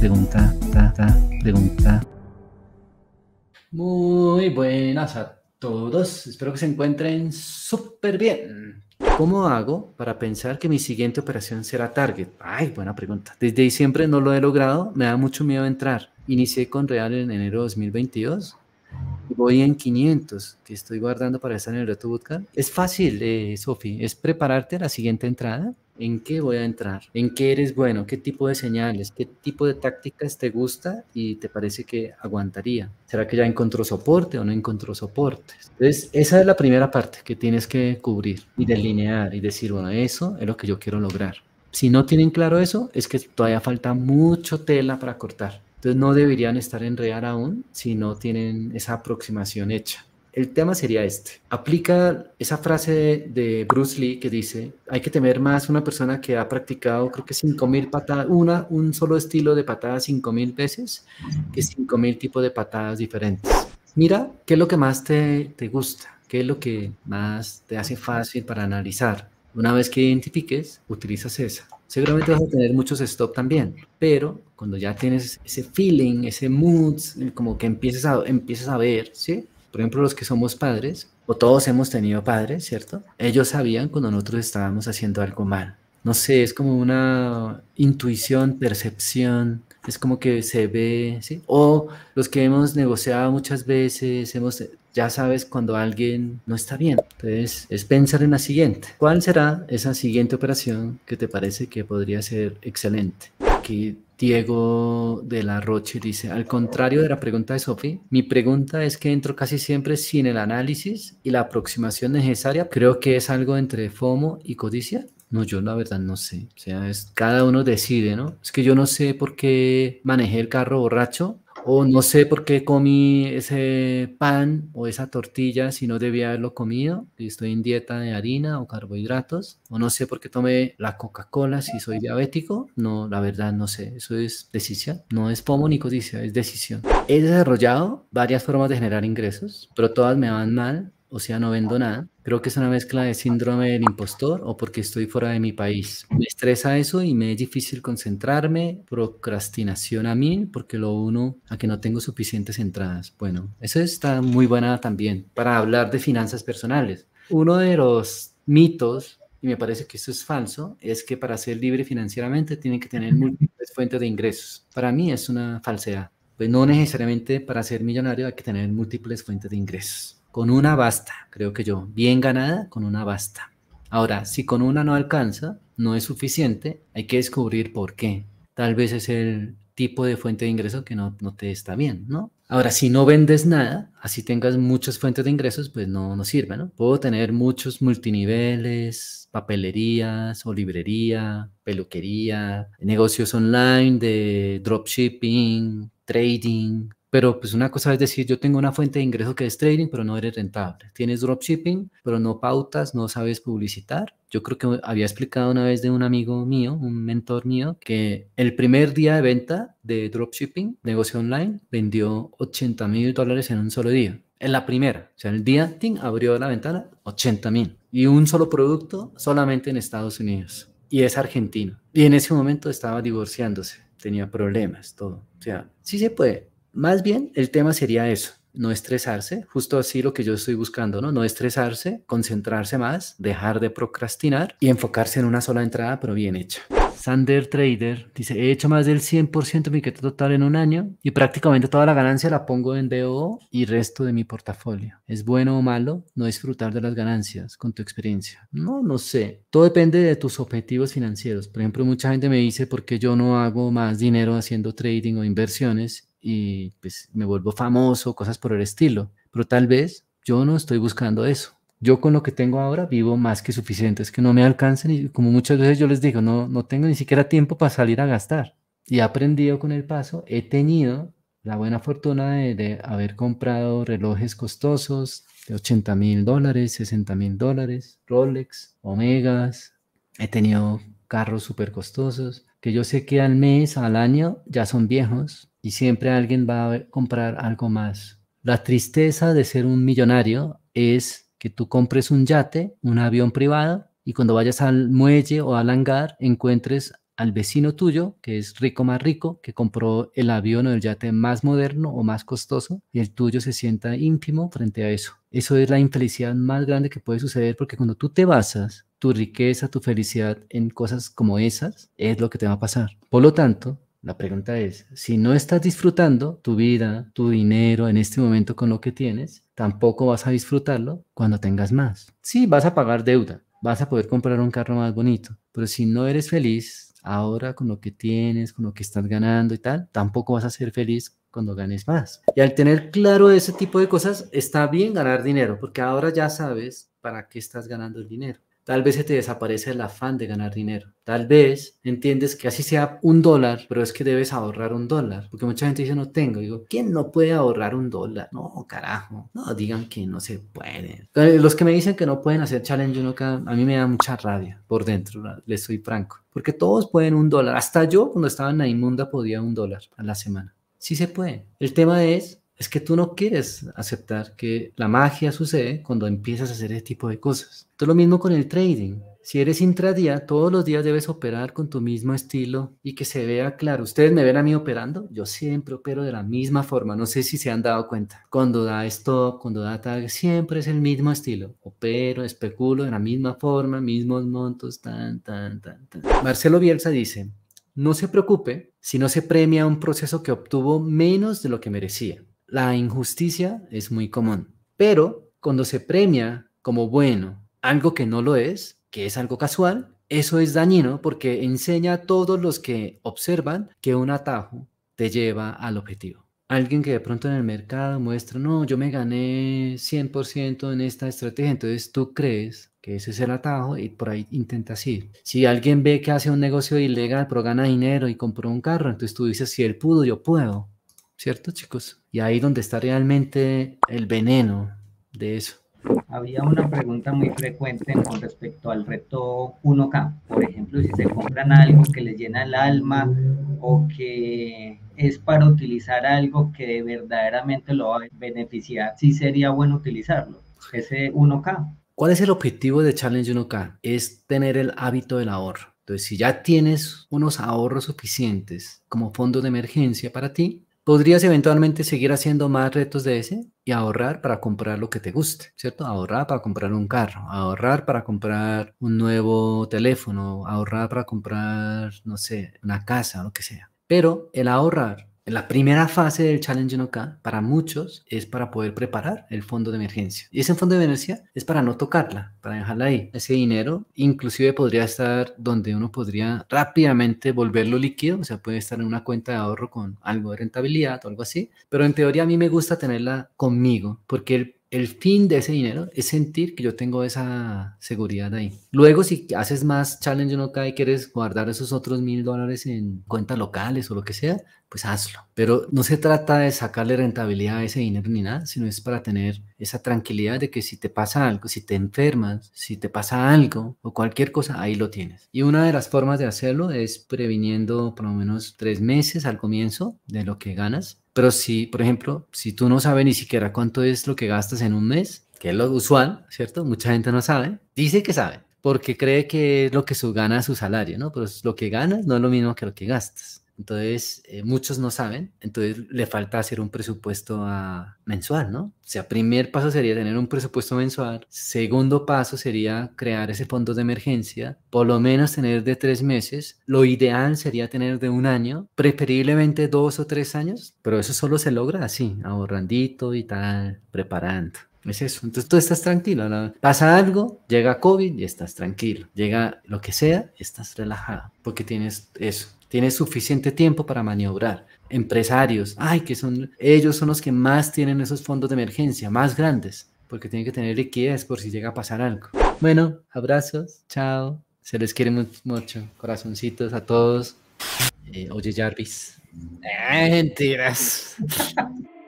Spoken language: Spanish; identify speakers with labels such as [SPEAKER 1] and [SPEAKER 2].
[SPEAKER 1] pregunta, ta, ta, pregunta. Muy buenas a todos, espero que se encuentren súper bien. ¿Cómo hago para pensar que mi siguiente operación será target? Ay, buena pregunta. Desde diciembre no lo he logrado, me da mucho miedo entrar. Inicié con Real en enero de 2022 voy en 500 que estoy guardando para estar en el Bootcamp. Es fácil, eh, Sofi, es prepararte la siguiente entrada en qué voy a entrar, en qué eres bueno, qué tipo de señales, qué tipo de tácticas te gusta y te parece que aguantaría. ¿Será que ya encontró soporte o no encontró soporte? Entonces, esa es la primera parte que tienes que cubrir y delinear y decir, bueno, eso es lo que yo quiero lograr. Si no tienen claro eso, es que todavía falta mucho tela para cortar. Entonces no deberían estar en real aún si no tienen esa aproximación hecha. El tema sería este. Aplica esa frase de, Bruce Lee que dice, hay que temer más una persona que ha practicado, creo que 5.000 patadas, una, un solo estilo de patadas 5.000 veces, que 5.000 tipos de patadas diferentes. Mira, ¿qué es lo que más te, gusta? ¿Qué es lo que más te hace fácil para analizar? Una vez que identifiques, utilizas esa. Seguramente vas a tener muchos stop también, pero cuando ya tienes ese feeling, ese mood, como que empiezas a, empiezas a ver, ¿sí? por ejemplo, los que somos padres, o todos hemos tenido padres, ¿cierto? Ellos sabían cuando nosotros estábamos haciendo algo mal. No sé, es como una intuición, percepción, es como que se ve, ¿sí? O los que hemos negociado muchas veces, hemos, ya sabes cuando alguien no está bien. Entonces, es pensar en la siguiente. ¿Cuál será esa siguiente operación que te parece que podría ser excelente? Aquí Diego de la Roche dice, al contrario de la pregunta de Sofi, mi pregunta es que entro casi siempre sin el análisis y la aproximación necesaria. Creo que es algo entre FOMO y codicia. No, yo la verdad no sé. O sea, es, cada uno decide, ¿no? Es que yo no sé por qué manejé el carro borracho o no sé por qué comí ese pan o esa tortilla si no debía haberlo comido. Estoy en dieta de harina o carbohidratos. O no sé por qué tomé la Coca-Cola si soy diabético. No, la verdad no sé. Eso es decisión. No es pomo ni codicia, es decisión. He desarrollado varias formas de generar ingresos, pero todas me van mal o sea, no vendo nada. Creo que es una mezcla de síndrome del impostor o porque estoy fuera de mi país. Me estresa eso y me es difícil concentrarme, procrastinación a mí, porque lo uno a que no tengo suficientes entradas. Bueno, eso está muy buena también para hablar de finanzas personales. Uno de los mitos y me parece que esto es falso, es que para ser libre financieramente tiene que tener múltiples fuentes de ingresos. Para mí es una falsedad. Pues no necesariamente para ser millonario hay que tener múltiples fuentes de ingresos. Con una basta, creo que yo. Bien ganada, con una basta. Ahora, si con una no alcanza, no es suficiente, hay que descubrir por qué. Tal vez es el tipo de fuente de ingreso que no, te está bien, ¿no? Ahora, si no vendes nada, así tengas muchas fuentes de ingresos, pues no nos sirve, ¿no? Puedo tener muchos multiniveles, papelerías o librería, peluquería, negocios online de dropshipping, trading, pero pues una cosa es decir, yo tengo una fuente de ingreso que es trading, pero no eres rentable. Tienes dropshipping, pero no pautas, no sabes publicitar. Yo creo que había explicado una vez de un amigo mío, un mentor mío, que el primer día de venta de dropshipping, negocio online, vendió 80 mil dólares en un solo día. En la primera, o sea, el día ting, abrió la ventana 80 mil. Y un solo producto solamente en Estados Unidos. Y es argentino. Y en ese momento estaba divorciándose, tenía problemas, todo. O sea, sí se puede más bien, el tema sería eso, no estresarse, justo así lo que yo estoy buscando, ¿no? No estresarse, concentrarse más, dejar de procrastinar y enfocarse en una sola entrada, pero bien hecha. Sander Trader dice, he hecho más del 100% de mi queto total en un año y prácticamente toda la ganancia la pongo en DO y resto de mi portafolio. ¿Es bueno o malo no disfrutar de las ganancias con tu experiencia? No, no sé. Todo depende de tus objetivos financieros. Por ejemplo, mucha gente me dice, ¿por qué yo no hago más dinero haciendo trading o inversiones? y pues me vuelvo famoso, cosas por el estilo. Pero tal vez yo no estoy buscando eso. Yo con lo que tengo ahora vivo más que suficiente, es que no me alcancen y como muchas veces yo les digo, no, no tengo ni siquiera tiempo para salir a gastar. Y he aprendido con el paso, he tenido la buena fortuna de, de haber comprado relojes costosos de 80 mil dólares, 60 mil dólares, Rolex, Omegas, he tenido carros súper costosos que yo sé que al mes, al año, ya son viejos, y siempre alguien va a comprar algo más. La tristeza de ser un millonario es que tú compres un yate, un avión privado y cuando vayas al muelle o al hangar encuentres al vecino tuyo, que es rico más rico, que compró el avión o el yate más moderno o más costoso, y el tuyo se sienta ínfimo frente a eso. Eso es la infelicidad más grande que puede suceder porque cuando tú te basas tu riqueza, tu felicidad en cosas como esas, es lo que te va a pasar. Por lo tanto, la pregunta es, si no estás disfrutando tu vida, tu dinero en este momento con lo que tienes, tampoco vas a disfrutarlo cuando tengas más. Sí, vas a pagar deuda, vas a poder comprar un carro más bonito, pero si no eres feliz ahora con lo que tienes, con lo que estás ganando y tal, tampoco vas a ser feliz cuando ganes más. Y al tener claro ese tipo de cosas, está bien ganar dinero, porque ahora ya sabes para qué estás ganando el dinero. Tal vez se te desaparece el afán de ganar dinero. Tal vez entiendes que así sea un dólar, pero es que debes ahorrar un dólar. Porque mucha gente dice no tengo. Digo, ¿quién no puede ahorrar un dólar? No, carajo. No digan que no se puede. Eh, los que me dicen que no pueden hacer challenge, no, a mí me da mucha rabia por dentro. Les soy franco. Porque todos pueden un dólar. Hasta yo cuando estaba en la inmunda podía un dólar a la semana. Sí se puede. El tema es es que tú no quieres aceptar que la magia sucede cuando empiezas a hacer ese tipo de cosas. todo lo mismo con el trading. Si eres intradía, todos los días debes operar con tu mismo estilo y que se vea claro. Ustedes me ven a mí operando, yo siempre opero de la misma forma. No sé si se han dado cuenta. Cuando da stop, cuando da tag, siempre es el mismo estilo. Opero, especulo de la misma forma, mismos montos, tan, tan, tan, tan. Marcelo Bielsa dice: No se preocupe si no se premia un proceso que obtuvo menos de lo que merecía la injusticia es muy común, pero cuando se premia como bueno algo que no lo es, que es algo casual, eso es dañino porque enseña a todos los que observan que un atajo te lleva al objetivo. Alguien que de pronto en el mercado muestra, no, yo me gané 100% en esta estrategia, entonces tú crees que ese es el atajo y por ahí intentas ir. Si alguien ve que hace un negocio ilegal pero gana dinero y compró un carro, entonces tú dices, si él pudo, yo puedo. ¿cierto, chicos? Y ahí donde está realmente el veneno de eso. Había una pregunta muy frecuente con respecto al reto 1K. Por ejemplo, si se compran algo que les llena el alma o que es para utilizar algo que verdaderamente lo va a beneficiar, sí sería bueno utilizarlo. Ese 1K. ¿Cuál es el objetivo de Challenge 1K? Es tener el hábito del ahorro. Entonces, si ya tienes unos ahorros suficientes como fondo de emergencia para ti, Podrías eventualmente seguir haciendo más retos de ese y ahorrar para comprar lo que te guste, ¿cierto? Ahorrar para comprar un carro, ahorrar para comprar un nuevo teléfono, ahorrar para comprar, no sé, una casa, lo que sea. Pero el ahorrar la primera fase del Challenge no k para muchos es para poder preparar el fondo de emergencia. Y ese fondo de emergencia es para no tocarla, para dejarla ahí. Ese dinero inclusive podría estar donde uno podría rápidamente volverlo líquido, o sea, puede estar en una cuenta de ahorro con algo de rentabilidad o algo así. Pero en teoría a mí me gusta tenerla conmigo porque el fin de ese dinero es sentir que yo tengo esa seguridad ahí. Luego, si haces más challenge no y quieres guardar esos otros mil dólares en cuentas locales o lo que sea, pues hazlo. Pero no se trata de sacarle rentabilidad a ese dinero ni nada, sino es para tener esa tranquilidad de que si te pasa algo, si te enfermas, si te pasa algo o cualquier cosa, ahí lo tienes. Y una de las formas de hacerlo es previniendo por lo menos tres meses al comienzo de lo que ganas. Pero si, por ejemplo, si tú no sabes ni siquiera cuánto es lo que gastas en un mes, que es lo usual, ¿cierto? Mucha gente no sabe, dice que sabe, porque cree que es lo que su gana su salario, ¿no? Pero lo que ganas no es lo mismo que lo que gastas. Entonces, eh, muchos no saben, entonces le falta hacer un presupuesto mensual, ¿no? O sea, primer paso sería tener un presupuesto mensual, segundo paso sería crear ese fondo de emergencia, por lo menos tener de tres meses, lo ideal sería tener de un año, preferiblemente dos o tres años, pero eso solo se logra así, ahorrandito y tal, preparando. Es eso. Entonces tú estás tranquilo. Pasa algo, llega COVID y estás tranquilo. Llega lo que sea, estás relajado porque tienes eso tiene suficiente tiempo para maniobrar. Empresarios, ay, que son, ellos son los que más tienen esos fondos de emergencia, más grandes, porque tienen que tener liquidez por si llega a pasar algo. Bueno, abrazos, chao, se les quiere mucho, corazoncitos a todos. Eh, oye, Jarvis. Eh, mentiras.